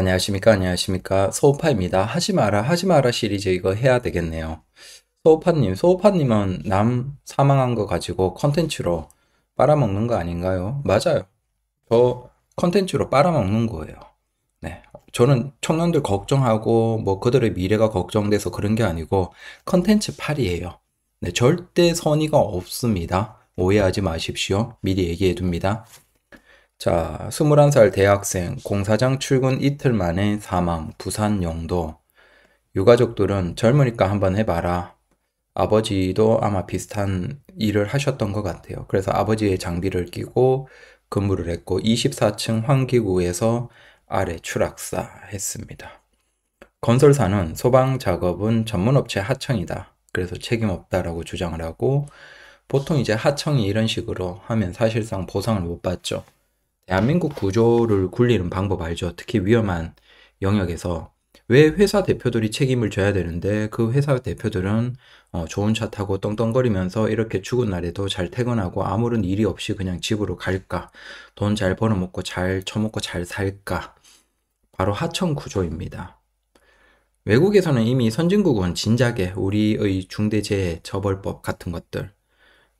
안녕하십니까 안녕하십니까 소파입니다 하지 마라 하지 마라 시리즈 이거 해야 되겠네요 소파님 소파님은 남 사망한 거 가지고 컨텐츠로 빨아먹는 거 아닌가요? 맞아요 저 컨텐츠로 빨아먹는 거예요 네 저는 청년들 걱정하고 뭐 그들의 미래가 걱정돼서 그런 게 아니고 컨텐츠 팔이에요 네 절대 선의가 없습니다 오해하지 마십시오 미리 얘기해 둡니다 자, 21살 대학생 공사장 출근 이틀 만에 사망 부산 영도. 유가족들은 젊으니까 한번 해봐라. 아버지도 아마 비슷한 일을 하셨던 것 같아요. 그래서 아버지의 장비를 끼고 근무를 했고 24층 환기구에서 아래 추락사 했습니다. 건설사는 소방 작업은 전문업체 하청이다. 그래서 책임 없다라고 주장을 하고 보통 이제 하청이 이런 식으로 하면 사실상 보상을 못 받죠. 대한민국 구조를 굴리는 방법 알죠? 특히 위험한 영역에서 왜 회사 대표들이 책임을 져야 되는데 그 회사 대표들은 어, 좋은 차 타고 떵떵거리면서 이렇게 죽은 날에도 잘 퇴근하고 아무런 일이 없이 그냥 집으로 갈까? 돈 잘 벌어먹고 잘 처먹고 잘 살까? 바로 하청 구조입니다. 외국에서는 이미 선진국은 진작에 우리의 중대재해 처벌법 같은 것들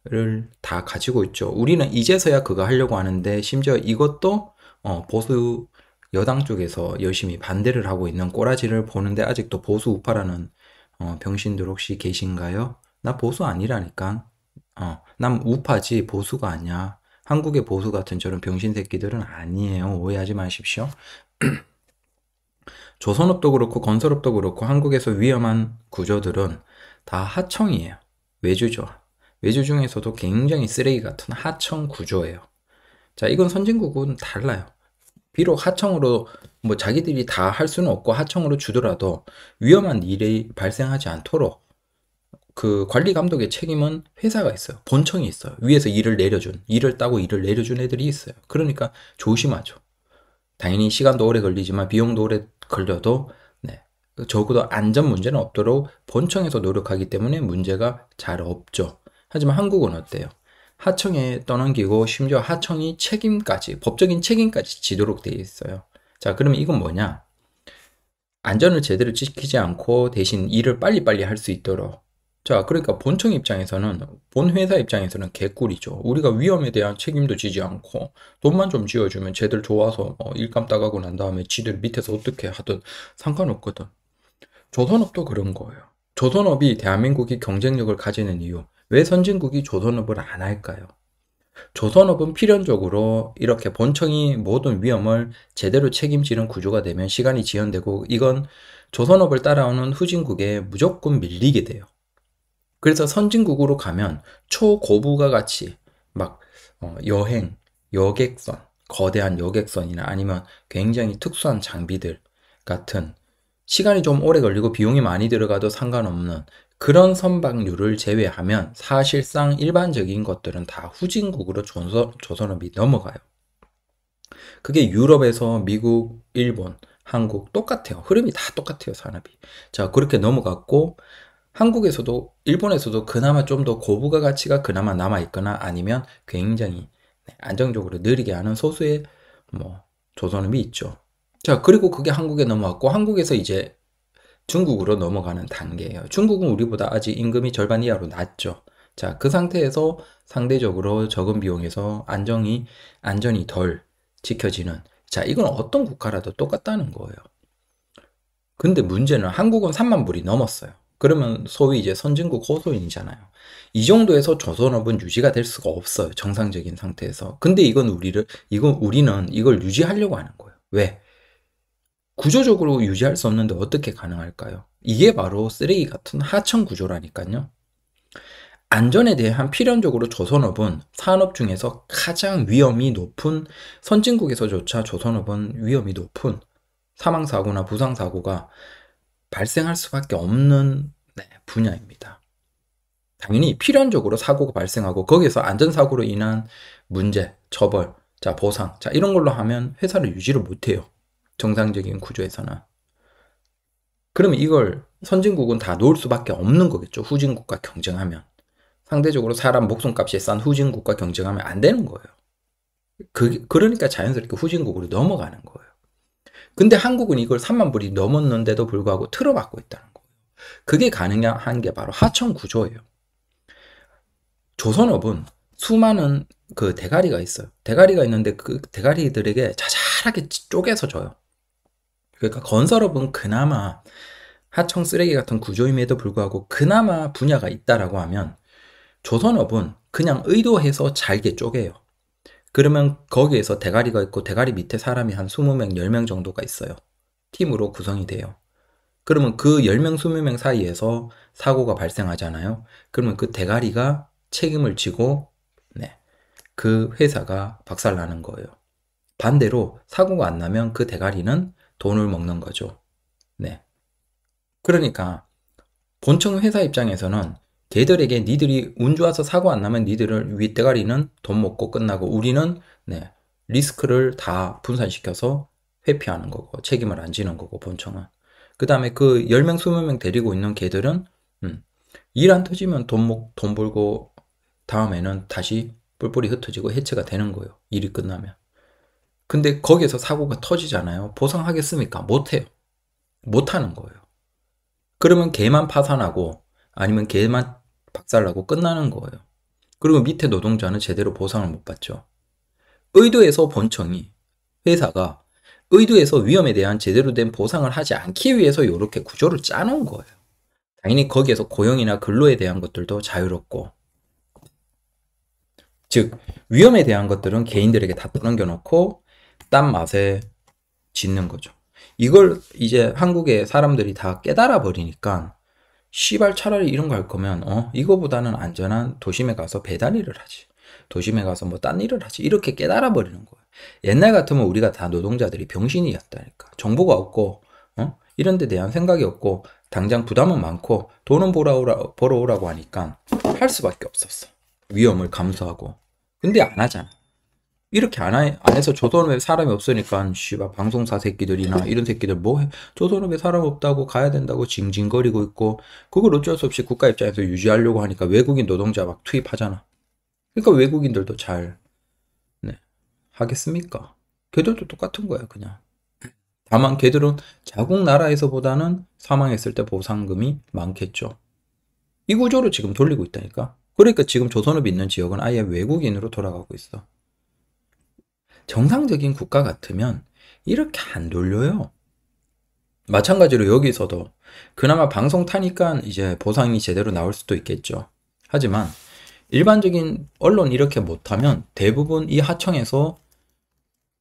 를다 가지고 있죠. 우리는 이제서야 그거 하려고 하는데 심지어 이것도 어, 보수 여당 쪽에서 열심히 반대를 하고 있는 꼬라지를 보는데 아직도 보수 우파라는 어, 병신들 혹시 계신가요? 나 보수 아니라니까. 어, 난 우파지 보수가 아니야. 한국의 보수 같은 저런 병신 새끼들은 아니에요. 오해하지 마십시오. 조선업도 그렇고 건설업도 그렇고 한국에서 위험한 구조들은 다 하청이에요. 외주죠. 외주 중에서도 굉장히 쓰레기 같은 하청 구조예요. 자, 이건 선진국은 달라요. 비록 하청으로 뭐 자기들이 다 할 수는 없고 하청으로 주더라도 위험한 일이 발생하지 않도록 그 관리 감독의 책임은 회사가 있어요. 본청이 있어요. 위에서 일을 내려준, 일을 따고 일을 내려준 애들이 있어요. 그러니까 조심하죠. 당연히 시간도 오래 걸리지만 비용도 오래 걸려도 네, 적어도 안전 문제는 없도록 본청에서 노력하기 때문에 문제가 잘 없죠. 하지만 한국은 어때요? 하청에 떠넘기고 심지어 하청이 책임까지 법적인 책임까지 지도록 되어 있어요. 자, 그러면 이건 뭐냐? 안전을 제대로 지키지 않고 대신 일을 빨리빨리 할 수 있도록 자, 그러니까 본청 입장에서는, 본 회사 입장에서는 개꿀이죠. 우리가 위험에 대한 책임도 지지 않고, 돈만 좀 지어주면 쟤들 좋아서 뭐 일감 따가고 난 다음에 지들 밑에서 어떻게 하든 상관없거든. 조선업도 그런 거예요. 조선업이 대한민국이 경쟁력을 가지는 이유. 왜 선진국이 조선업을 안 할까요? 조선업은 필연적으로 이렇게 본청이 모든 위험을 제대로 책임지는 구조가 되면 시간이 지연되고 이건 조선업을 따라오는 후진국에 무조건 밀리게 돼요. 그래서 선진국으로 가면 초고부가 같이 막 어, 여행, 여객선, 거대한 여객선이나 아니면 굉장히 특수한 장비들 같은 시간이 좀 오래 걸리고 비용이 많이 들어가도 상관없는 그런 선박류를 제외하면 사실상 일반적인 것들은 다 후진국으로 조선, 조선업이 넘어가요. 그게 유럽에서 미국, 일본, 한국 똑같아요. 흐름이 다 똑같아요, 산업이. 자, 그렇게 넘어갔고, 한국에서도, 일본에서도 그나마 좀 더 고부가 가치가 그나마 남아있거나 아니면 굉장히 네, 안정적으로 느리게 하는 소수의 뭐, 조선업이 있죠. 자, 그리고 그게 한국에 넘어왔고, 한국에서 이제 중국으로 넘어가는 단계예요. 중국은 우리보다 아직 임금이 절반 이하로 낮죠. 자, 그 상태에서 상대적으로 적은 비용에서 안정이, 안전이 덜 지켜지는. 자, 이건 어떤 국가라도 똑같다는 거예요. 근데 문제는 한국은 3만 불이 넘었어요. 그러면 소위 이제 선진국 호소인이잖아요. 이 정도에서 조선업은 유지가 될 수가 없어요. 정상적인 상태에서. 근데 이건 우리를, 이건 우리는 이걸 유지하려고 하는 거예요. 왜? 구조적으로 유지할 수 없는데 어떻게 가능할까요? 이게 바로 쓰레기 같은 하청 구조라니까요. 안전에 대한 필연적으로 조선업은 산업 중에서 가장 위험이 높은 선진국에서조차 조선업은 위험이 높은 사망사고나 부상사고가 발생할 수밖에 없는 네, 분야입니다. 당연히 필연적으로 사고가 발생하고 거기에서 안전사고로 인한 문제, 처벌, 자 보상, 자 이런 걸로 하면 회사를 유지를 못해요. 정상적인 구조에서는. 그러면 이걸 선진국은 다 놓을 수밖에 없는 거겠죠. 후진국과 경쟁하면. 상대적으로 사람 목숨값이 싼 후진국과 경쟁하면 안 되는 거예요. 그, 그러니까 자연스럽게 후진국으로 넘어가는 거예요. 근데 한국은 이걸 3만 불이 넘었는데도 불구하고 틀어막고 있다는 거예요. 그게 가능한 게 바로 하청 구조예요. 조선업은 수많은 그 대가리가 있어요. 대가리가 있는데 그 대가리들에게 자잘하게 쪼개서 줘요. 그러니까 건설업은 그나마 하청 쓰레기 같은 구조임에도 불구하고 그나마 분야가 있다라고 하면 조선업은 그냥 의도해서 잘게 쪼개요. 그러면 거기에서 대가리가 있고 대가리 밑에 사람이 한 20명, 10명 정도가 있어요. 팀으로 구성이 돼요. 그러면 그 10명, 20명 사이에서 사고가 발생하잖아요. 그러면 그 대가리가 책임을 지고 네, 그 회사가 박살나는 거예요. 반대로 사고가 안 나면 그 대가리는 돈을 먹는 거죠. 네. 그러니까 본청 회사 입장에서는 걔들에게 니들이 운 좋아서 사고 안 나면 니들을 윗대가리는 돈 먹고 끝나고 우리는 네, 리스크를 다 분산시켜서 회피하는 거고 책임을 안 지는 거고 본청은 그 다음에 그 10명 20명 데리고 있는 걔들은 음, 일안 터지면 돈, 먹, 돈 벌고 다음에는 다시 뿔뿔이 흩어지고 해체가 되는 거예요 일이 끝나면 근데 거기에서 사고가 터지잖아요. 보상하겠습니까? 못해요. 못하는 거예요. 그러면 개만 파산하고 아니면 개만 박살나고 끝나는 거예요. 그리고 밑에 노동자는 제대로 보상을 못 받죠. 의도에서 본청이 회사가 의도에서 위험에 대한 제대로 된 보상을 하지 않기 위해서 이렇게 구조를 짜놓은 거예요. 당연히 거기에서 고용이나 근로에 대한 것들도 자유롭고 즉 위험에 대한 것들은 개인들에게 다 떠넘겨놓고 딴 맛에 짓는 거죠. 이걸 이제 한국의 사람들이 다 깨달아 버리니까 시발 차라리 이런 거 할 거면 어 이거보다는 안전한 도심에 가서 배달 일을 하지. 도심에 가서 뭐 딴 일을 하지. 이렇게 깨달아 버리는 거예요. 옛날 같으면 우리가 다 노동자들이 병신이었다니까. 정보가 없고 어? 이런 데 대한 생각이 없고 당장 부담은 많고 돈은 보어오라 벌어오라고 하니까 할 수밖에 없었어. 위험을 감수하고. 근데 안 하잖아. 이렇게 안, 하, 안 해서 조선업에 사람이 없으니까 씨바 방송사 새끼들이나 이런 새끼들 뭐 해? 조선업에 사람 없다고 가야 된다고 징징거리고 있고 그걸 어쩔 수 없이 국가 입장에서 유지하려고 하니까 외국인 노동자 막 투입하잖아. 그러니까 외국인들도 잘 네, 하겠습니까? 걔들도 똑같은 거야 그냥. 다만 걔들은 자국 나라에서보다는 사망했을 때 보상금이 많겠죠. 이 구조로 지금 돌리고 있다니까. 그러니까 지금 조선업 있는 지역은 아예 외국인으로 돌아가고 있어. 정상적인 국가 같으면 이렇게 안 돌려요. 마찬가지로 여기서도 그나마 방송 타니까 이제 보상이 제대로 나올 수도 있겠죠. 하지만 일반적인 언론 이렇게 못하면 대부분 이 하청에서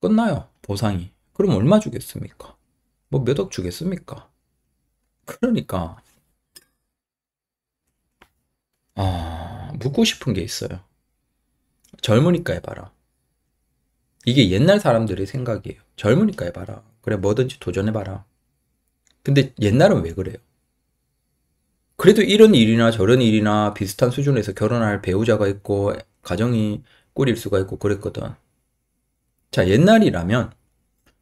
끝나요. 보상이. 그럼 얼마 주겠습니까? 뭐 몇 억 주겠습니까? 그러니까 아 묻고 싶은 게 있어요. 젊으니까 해봐라. 이게 옛날 사람들의 생각이에요. 젊으니까 해봐라. 그래, 뭐든지 도전해봐라. 근데 옛날은 왜 그래요? 그래도 이런 일이나 저런 일이나 비슷한 수준에서 결혼할 배우자가 있고, 가정이 꾸릴 수가 있고 그랬거든. 자, 옛날이라면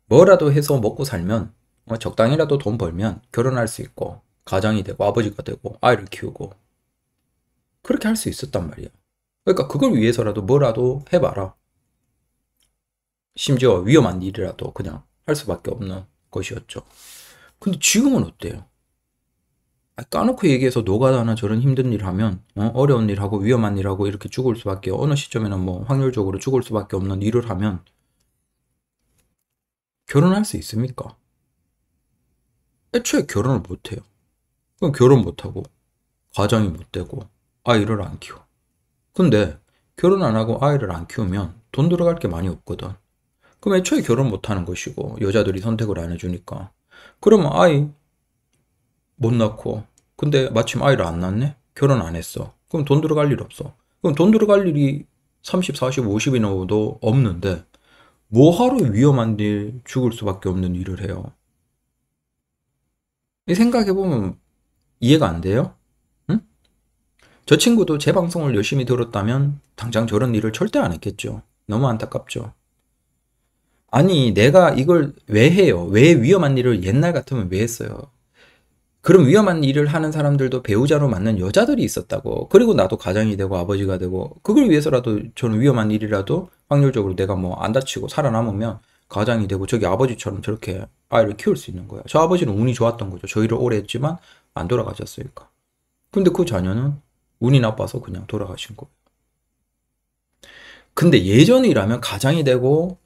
뭐라도 해서 먹고 살면 어, 적당히라도 돈 벌면 결혼할 수 있고, 가장이 되고, 아버지가 되고, 아이를 키우고. 그렇게 할 수 있었단 말이야. 그러니까 그걸 위해서라도 뭐라도 해봐라. 심지어 위험한 일이라도 그냥 할 수밖에 없는 것이었죠. 근데 지금은 어때요? 아, 까놓고 얘기해서 노가다나 저런 힘든 일 하면 어? 려운 일하고 위험한 일하고 이렇게 죽을 수밖에 어느 시점에는 뭐 확률적으로 죽을 수밖에 없는 일을 하면 결혼할 수 있습니까? 애초에 결혼을 못해요. 그럼 결혼 못하고 과정이 못되고 아이를 안 키워. 근데 결혼 안 하고 아이를 안 키우면 돈 들어갈 게 많이 없거든. 그럼 애초에 결혼 못하는 것이고 여자들이 선택을 안 해주니까 그러면 아이 못 낳고 근데 마침 아이를 안 낳네 결혼 안 했어 그럼 돈 들어갈 일 없어 그럼 돈 들어갈 일이 30, 40, 50이 넘어도 없는데 뭐하러 위험한 일 죽을 수밖에 없는 일을 해요 생각해보면 이해가 안 돼요? 응? 저 친구도 제 방송을 열심히 들었다면 당장 저런 일을 절대 안 했겠죠 너무 안타깝죠 아니, 내가 이걸 왜 해요? 왜 위험한 일을 옛날 같으면 왜 했어요? 그럼 위험한 일을 하는 사람들도 배우자로 만난 여자들이 있었다고. 그리고 나도 가장이 되고 아버지가 되고, 그걸 위해서라도 저는 위험한 일이라도 확률적으로 내가 뭐 안 다치고 살아남으면 가장이 되고, 저기 아버지처럼 저렇게 아이를 키울 수 있는 거야저 아버지는 운이 좋았던 거죠. 저희를 오래 했지만 안 돌아가셨으니까. 근데 그 자녀는 운이 나빠서 그냥 돌아가신 거예요. 근데 예전이라면 가장이 되고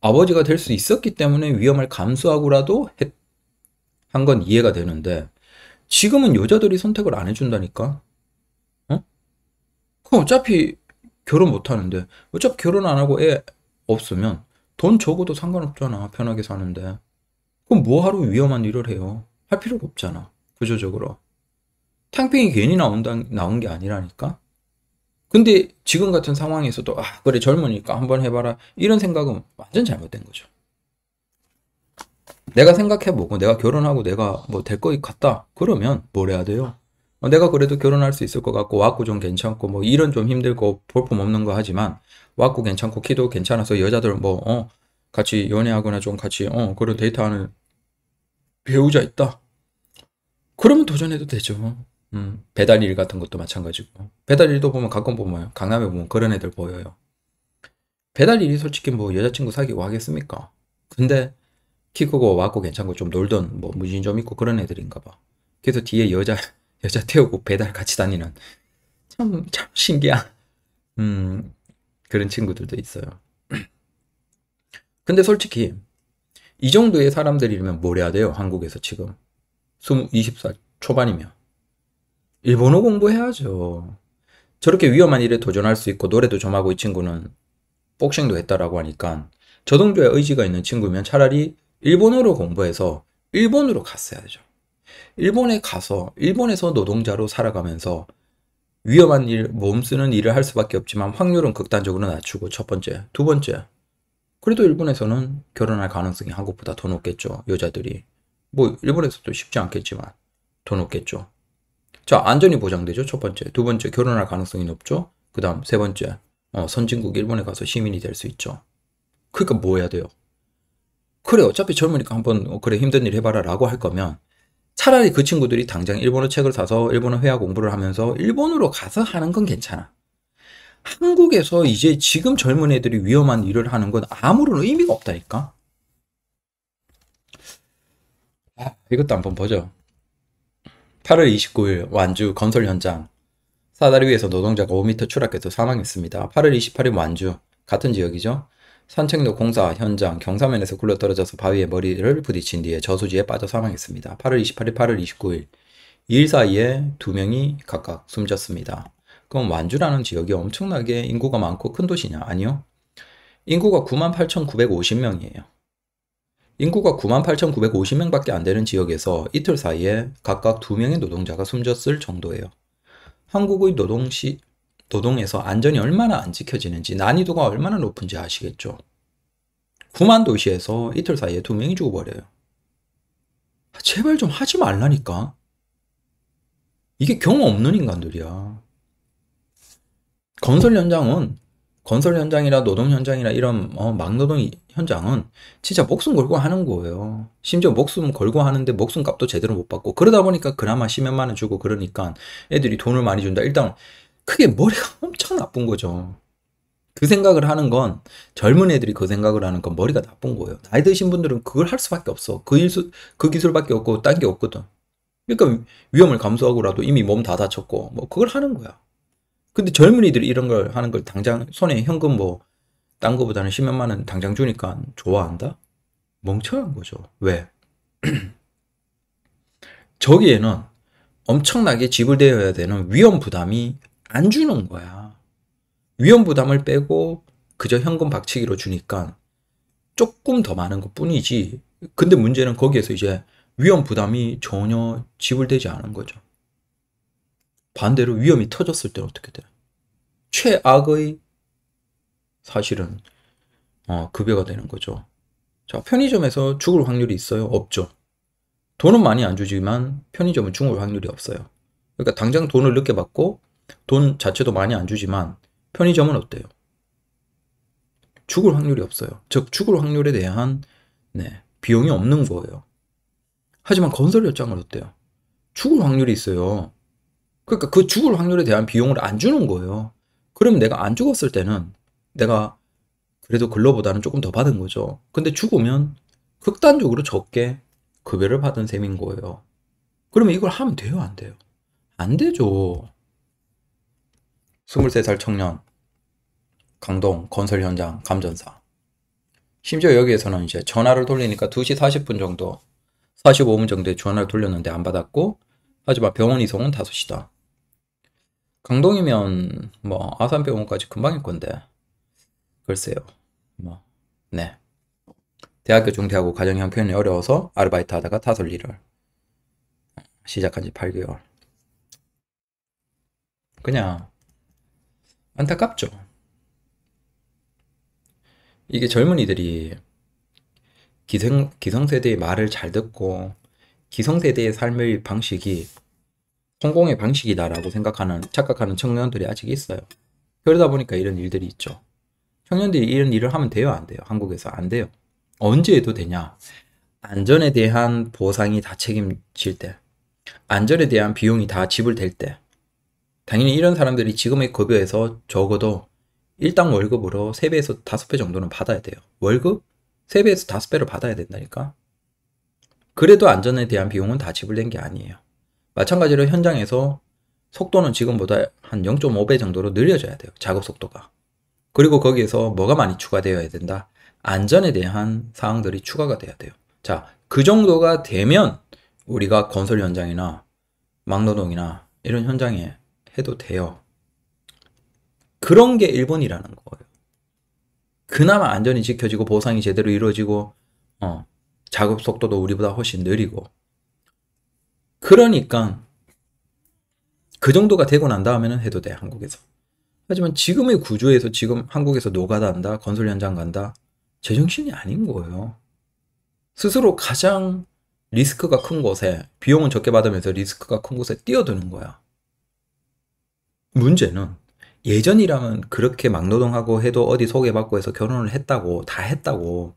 아버지가 될 수 있었기 때문에 위험을 감수하고라도 한 건 이해가 되는데 지금은 여자들이 선택을 안 해준다니까. 어? 어차피 결혼 못 하는데 어차피 결혼 안 하고 애 없으면 돈 적어도 상관없잖아 편하게 사는데 그럼 뭐하러 위험한 일을 해요 할 필요가 없잖아 구조적으로 탕핑이 괜히 나온다, 나온 게 아니라니까 근데 지금 같은 상황에서도 아 그래 젊으니까 한번 해봐라 이런 생각은 완전 잘못된 거죠. 내가 생각해보고 내가 결혼하고 내가 뭐 될 거 같다 그러면 뭘 해야 돼요? 어, 내가 그래도 결혼할 수 있을 것 같고 와꾸 좀 괜찮고 뭐 일은 좀 힘들고 볼품 없는 거 하지만 와꾸 괜찮고 키도 괜찮아서 여자들 뭐 어, 같이 연애하거나 좀 같이 어 그런 데이트하는 배우자 있다 그러면 도전해도 되죠 음, 배달 일 같은 것도 마찬가지고. 배달 일도 보면 가끔 보면 강남에 보면 그런 애들 보여요. 배달 일이 솔직히 뭐 여자친구 사귀고 하겠습니까? 근데 키 크고 와고 괜찮고 좀 놀던 뭐 무진 좀 있고 그런 애들인가 봐. 그래서 뒤에 여자 여자 태우고 배달 같이 다니는 참 참 신기한 음 그런 친구들도 있어요. 근데 솔직히 이 정도의 사람들이면 뭘 해야 돼요? 한국에서 지금 20, 20살 초반이면 일본어 공부해야죠. 저렇게 위험한 일에 도전할 수 있고 노래도 좀 하고 이 친구는 복싱도 했다라고 하니까 저동조의 의지가 있는 친구면 차라리 일본어로 공부해서 일본으로 갔어야죠. 일본에 가서 일본에서 노동자로 살아가면서 위험한 일, 몸 쓰는 일을 할 수밖에 없지만 확률은 극단적으로 낮추고 첫 번째, 두 번째. 그래도 일본에서는 결혼할 가능성이 한국보다 더 높겠죠. 여자들이. 뭐 일본에서도 쉽지 않겠지만 더 높겠죠. 자, 안전이 보장되죠. 첫 번째. 두 번째, 결혼할 가능성이 높죠. 그 다음, 세 번째, 어, 선진국 일본에 가서 시민이 될 수 있죠. 그러니까 뭐 해야 돼요? 그래, 어차피 젊으니까 한번, 어, 그래, 힘든 일 해봐라 라고 할 거면 차라리 그 친구들이 당장 일본어 책을 사서 일본어 회화 공부를 하면서 일본으로 가서 하는 건 괜찮아. 한국에서 이제 지금 젊은 애들이 위험한 일을 하는 건 아무런 의미가 없다니까? 아, 이것도 한번 보죠. 8월 29일 완주 건설 현장 사다리 위에서 노동자가 5m 추락해서 사망했습니다. 8월 28일 완주 같은 지역이죠. 산책로 공사 현장 경사면에서 굴러떨어져서 바위에 머리를 부딪힌 뒤에 저수지에 빠져 사망했습니다. 8월 28일, 8월 29일 이 일 사이에 두 명이 각각 숨졌습니다. 그럼 완주라는 지역이 엄청나게 인구가 많고 큰 도시냐? 아니요. 인구가 98,950명이에요. 인구가 98,950명밖에 안 되는 지역에서 이틀 사이에 각각 2명의 노동자가 숨졌을 정도예요. 한국의 노동 시, 노동에서 안전이 얼마나 안 지켜지는지 난이도가 얼마나 높은지 아시겠죠? 9만 도시에서 이틀 사이에 2명이 죽어버려요. 아, 제발 좀 하지 말라니까. 이게 경험 없는 인간들이야. 건설 현장은 건설 현장이나 노동 현장이나 이런 어, 막노동 현장은 진짜 목숨 걸고 하는 거예요. 심지어 목숨 걸고 하는데 목숨 값도 제대로 못 받고 그러다 보니까 그나마 1 0만 주고 그러니까 애들이 돈을 많이 준다. 일단 그게 머리가 엄청 나쁜 거죠. 그 생각을 하는 건 젊은 애들이 그 생각을 하는 건 머리가 나쁜 거예요. 나이 드신 분들은 그걸 할 수밖에 없어. 그 일수 그 기술밖에 없고 딴 게 없거든. 그러니까 위험을 감수하고라도 이미 몸 다 다쳤고 뭐 그걸 하는 거야. 근데 젊은이들이 이런 걸 하는 걸 당장 손에 현금 뭐딴 거보다는 10몇만 원 당장 주니까 좋아한다? 멍청한 거죠. 왜? 저기에는 엄청나게 지불되어야 되는 위험 부담이 안 주는 거야. 위험 부담을 빼고 그저 현금 박치기로 주니까 조금 더 많은 것 뿐이지. 근데 문제는 거기에서 이제 위험 부담이 전혀 지불되지 않은 거죠. 반대로 위험이 터졌을 때는 어떻게 돼요? 최악의 사실은 어, 급여가 되는 거죠. 자, 편의점에서 죽을 확률이 있어요? 없죠. 돈은 많이 안 주지만 편의점은 죽을 확률이 없어요. 그러니까 당장 돈을 늦게 받고 돈 자체도 많이 안 주지만 편의점은 어때요? 죽을 확률이 없어요. 즉 죽을 확률에 대한 네, 비용이 없는 거예요. 하지만 건설 열장은 어때요? 죽을 확률이 있어요. 그러니까 그 죽을 확률에 대한 비용을 안 주는 거예요. 그러면 내가 안 죽었을 때는 내가 그래도 근로보다는 조금 더 받은 거죠. 근데 죽으면 극단적으로 적게 급여를 받은 셈인 거예요. 그러면 이걸 하면 돼요, 안 돼요? 안 되죠. 23살 청년, 강동, 건설 현장, 감전사. 심지어 여기에서는 이제 전화를 돌리니까 2시 40분 정도, 45분 정도에 전화를 돌렸는데 안 받았고, 하지만 병원 이송은 5시다. 강동이면 뭐 아산병원까지 금방 일 건데 글쎄요 뭐네 대학교 중퇴하고 가정 형편이 어려워서 아르바이트 하다가 타설 일을 시작한 지 8개월 그냥 안타깝죠 이게 젊은이들이 기성, 기성세대의 말을 잘 듣고 기성세대의 삶의 방식이 성공의 방식이다라고 생각하는 착각하는 청년들이 아직 있어요. 그러다 보니까 이런 일들이 있죠. 청년들이 이런 일을 하면 돼요, 안 돼요? 한국에서 안 돼요. 언제 해도 되냐? 안전에 대한 보상이 다 책임질 때, 안전에 대한 비용이 다 지불될 때, 당연히 이런 사람들이 지금의 급여에서 적어도 일당 월급으로 3배에서 5배 정도는 받아야 돼요. 월급 3배에서 5배로 받아야 된다니까? 그래도 안전에 대한 비용은 다 지불된 게 아니에요. 마찬가지로 현장에서 속도는 지금보다 한 0.5배 정도로 늘려져야 돼요. 작업 속도가. 그리고 거기에서 뭐가 많이 추가되어야 된다? 안전에 대한 사항들이 추가가 돼야 돼요. 자, 그 정도가 되면 우리가 건설 현장이나 막노동이나 이런 현장에 해도 돼요. 그런 게 일본이라는 거예요. 그나마 안전이 지켜지고 보상이 제대로 이루어지고 어, 작업 속도도 우리보다 훨씬 느리고 그러니까 그 정도가 되고 난 다음에는 해도 돼 한국에서. 하지만 지금의 구조에서 지금 한국에서 노가다 한다, 건설 현장 간다, 제정신이 아닌 거예요. 스스로 가장 리스크가 큰 곳에 비용은 적게 받으면서 리스크가 큰 곳에 뛰어드는 거야. 문제는 예전이랑은 그렇게 막노동하고 해도 어디 소개받고 해서 결혼을 했다고 다 했다고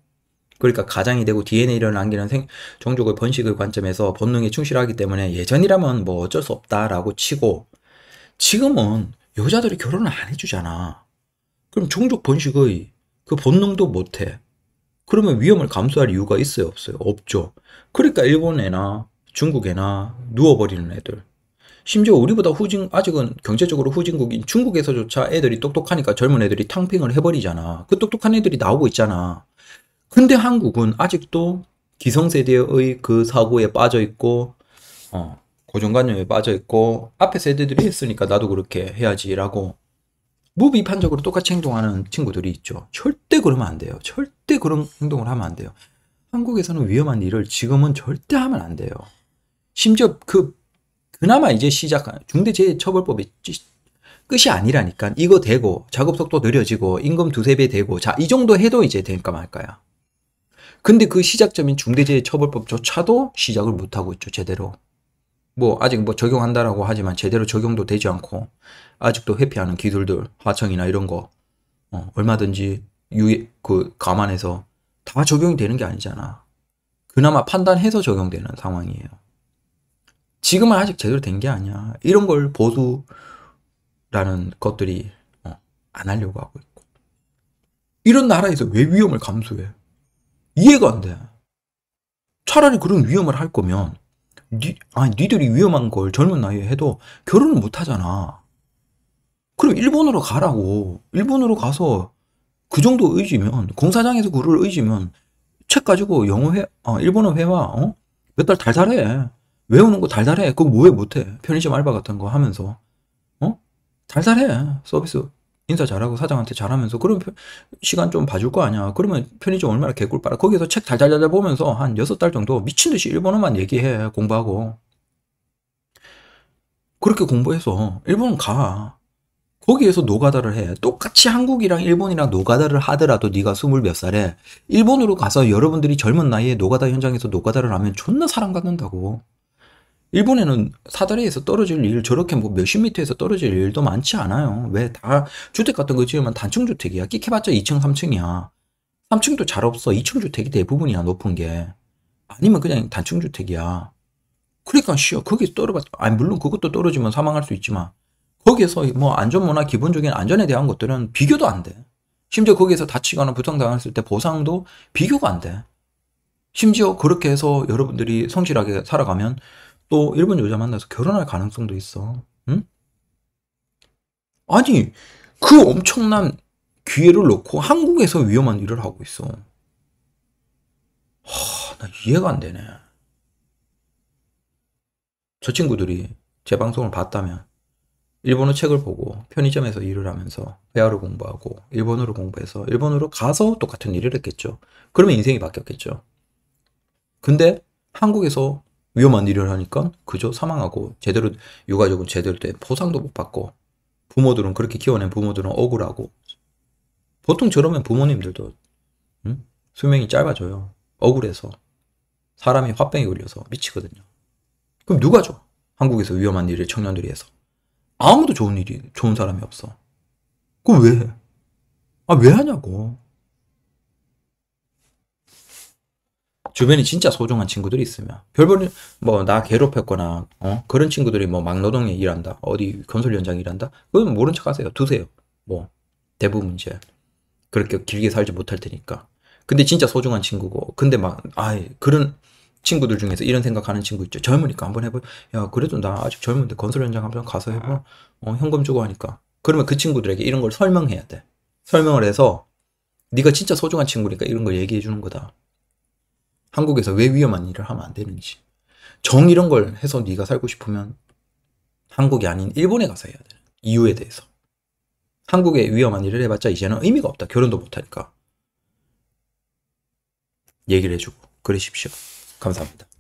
그러니까 가장이 되고 DNA를 남기는 생, 종족의 번식의 관점에서 본능에 충실하기 때문에 예전이라면 뭐 어쩔 수 없다라고 치고 지금은 여자들이 결혼을 안 해주잖아. 그럼 종족 번식의 그 본능도 못해. 그러면 위험을 감수할 이유가 있어요? 없어요? 없죠. 그러니까 일본 애나 중국 애나 누워버리는 애들. 심지어 우리보다 후진, 아직은 경제적으로 후진국인 중국에서조차 애들이 똑똑하니까 젊은 애들이 탕핑을 해버리잖아. 그 똑똑한 애들이 나오고 있잖아. 근데 한국은 아직도 기성세대의 그 사고에 빠져 있고 어, 고정관념에 빠져 있고 앞에 세대들이 했으니까 나도 그렇게 해야지라고 무비판적으로 똑같이 행동하는 친구들이 있죠. 절대 그러면 안 돼요. 절대 그런 행동을 하면 안 돼요. 한국에서는 위험한 일을 지금은 절대 하면 안 돼요. 심지어 그 그나마 이제 시작한 중대재해처벌법이 끝이 아니라니까 이거 되고 작업 속도 느려지고 임금 두세 배 되고 자이 정도 해도 이제 될까 말까야. 근데 그 시작점인 중대재해처벌법조차도 시작을 못하고 있죠, 제대로. 뭐, 아직 뭐 적용한다라고 하지만 제대로 적용도 되지 않고, 아직도 회피하는 기술들, 화청이나 이런 거, 어, 얼마든지 유예, 그, 감안해서 다 적용이 되는 게 아니잖아. 그나마 판단해서 적용되는 상황이에요. 지금은 아직 제대로 된 게 아니야. 이런 걸 보수라는 것들이 어, 안 하려고 하고 있고. 이런 나라에서 왜 위험을 감수해? 이해가 안 돼. 차라리 그런 위험을 할 거면 니, 아니 니들이 위험한 걸 젊은 나이에 해도 결혼을 못 하잖아. 그럼 일본으로 가라고. 일본으로 가서 그 정도 의지면 공사장에서 그를 의지면 책 가지고 영어 회, 아, 일본어 회화 어? 몇 달 달달해. 외우는 거 달달해. 그거 뭐해 못해. 편의점 알바 같은 거 하면서 어? 달달해 서비스. 인사 잘하고 사장한테 잘하면서 그럼 시간 좀 봐줄 거 아니야. 그러면 편의점 얼마나 개꿀 빨아. 거기서 책 달달달달 보면서 한 여섯 달 정도 미친 듯이 일본어만 얘기해. 공부하고. 그렇게 공부해서 일본 가. 거기에서 노가다를 해. 똑같이 한국이랑 일본이랑 노가다를 하더라도 네가 스물 몇 살에 일본으로 가서 여러분들이 젊은 나이에 노가다 현장에서 노가다를 하면 존나 사랑받는다고. 일본에는 사다리에서 떨어질 일 저렇게 뭐 몇십 미터에서 떨어질 일도 많지 않아요. 왜 다 주택 같은 거 지으면 단층 주택이야. 끼켜봤자 2층, 3층이야. 3층도 잘 없어. 2층 주택이 대부분이야. 높은 게. 아니면 그냥 단층 주택이야. 그러니까 쉬어. 거기 떨어봤, 아니, 물론 그것도 떨어지면 사망할 수 있지만, 거기에서 뭐 안전문화, 기본적인 안전에 대한 것들은 비교도 안 돼. 심지어 거기에서 다치거나 부상당했을 때 보상도 비교가 안 돼. 심지어 그렇게 해서 여러분들이 성실하게 살아가면 또 일본 여자 만나서 결혼할 가능성도 있어. 응? 아니, 그 엄청난 기회를 놓고 한국에서 위험한 일을 하고 있어. 하, 나 이해가 안 되네. 저 친구들이 제 방송을 봤다면 일본어 책을 보고 편의점에서 일을 하면서 회화를 공부하고 일본어를 공부해서 일본어로 가서 똑같은 일을 했겠죠. 그러면 인생이 바뀌었겠죠. 근데 한국에서 위험한 일을 하니까 그저 사망하고 제대로 유가족은 제대로 돼 보상도 못 받고 부모들은 그렇게 키워낸 부모들은 억울하고 보통 저러면 부모님들도 응? 수명이 짧아져요. 억울해서 사람이 화병에 걸려서 미치거든요. 그럼 누가 줘? 한국에서 위험한 일을 청년들이 해서 아무도 좋은 일이 좋은 사람이 없어. 그럼 왜? 아왜 하냐고. 주변에 진짜 소중한 친구들이 있으면 별별 뭐나 괴롭혔거나 어? 그런 친구들이 뭐 막노동에 일한다 어디 건설 현장 일한다 그건 모른 척 하세요 두세요 뭐 대부분 이제 그렇게 길게 살지 못할 테니까 근데 진짜 소중한 친구고 근데 막아 그런 친구들 중에서 이런 생각하는 친구 있죠 젊으니까 한번 해볼야 그래도 나 아직 젊은데 건설 현장 한번 가서 해봐 어, 현금 주고 하니까 그러면 그 친구들에게 이런 걸 설명해야 돼 설명을 해서 네가 진짜 소중한 친구니까 이런 걸 얘기해 주는 거다 한국에서 왜 위험한 일을 하면 안 되는지. 정 이런 걸 해서 네가 살고 싶으면 한국이 아닌 일본에 가서 해야 되는 이유에 대해서. 한국에 위험한 일을 해봤자 이제는 의미가 없다. 결혼도 못하니까. 얘기를 해주고 그러십시오. 감사합니다.